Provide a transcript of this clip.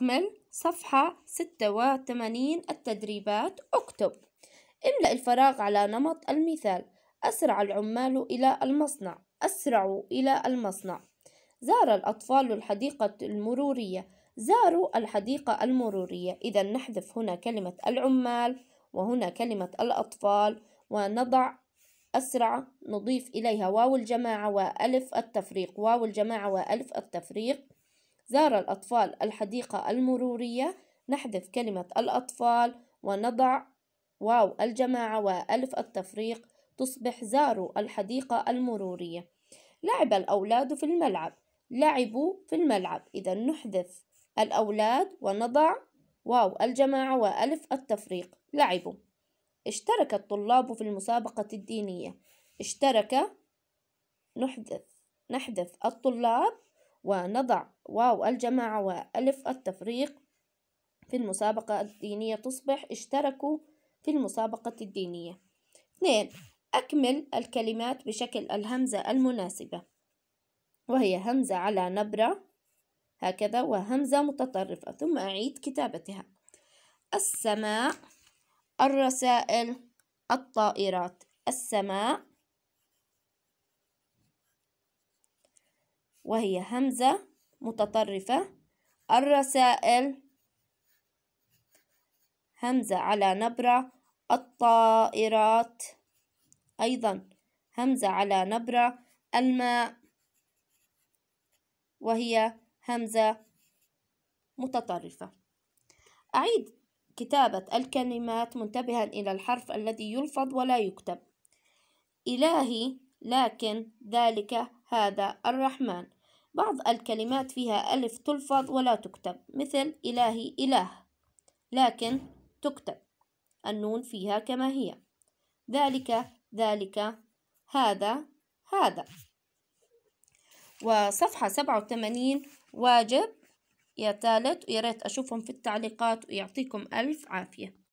أكمل صفحة 86 التدريبات اكتب املأ الفراغ على نمط المثال أسرع العمال إلى المصنع أسرعوا إلى المصنع زار الأطفال الحديقة المرورية زاروا الحديقة المرورية إذا نحذف هنا كلمة العمال وهنا كلمة الأطفال ونضع أسرع نضيف إليها واو الجماعة وألف التفريق واو الجماعة وألف التفريق زار الأطفال الحديقة المرورية نحذف كلمة الأطفال ونضع واو الجماعة وألف التفريق تصبح زاروا الحديقة المرورية لعب الأولاد في الملعب لعبوا في الملعب إذا نحذف الأولاد ونضع واو الجماعة وألف التفريق لعبوا اشترك الطلاب في المسابقة الدينية اشترك نحذف نحذف الطلاب ونضع واو الجماعة وألف التفريق في المسابقة الدينية تصبح اشتركوا في المسابقة الدينية اثنين أكمل الكلمات بشكل الهمزة المناسبة وهي همزة على نبرة هكذا وهمزة متطرفة ثم أعيد كتابتها السماء الرسائل الطائرات السماء وهي همزة متطرفة الرسائل همزة على نبرة الطائرات أيضا همزة على نبرة الماء وهي همزة متطرفة أعيد كتابة الكلمات منتبها إلى الحرف الذي يلفظ ولا يكتب إلهي لكن ذلك هذا الرحمن بعض الكلمات فيها ألف تلفظ ولا تكتب مثل إلهي إله لكن تكتب النون فيها كما هي ذلك ذلك هذا هذا وصفحة سبعة واجب يا ثالث ويا ريت أشوفهم في التعليقات ويعطيكم ألف عافية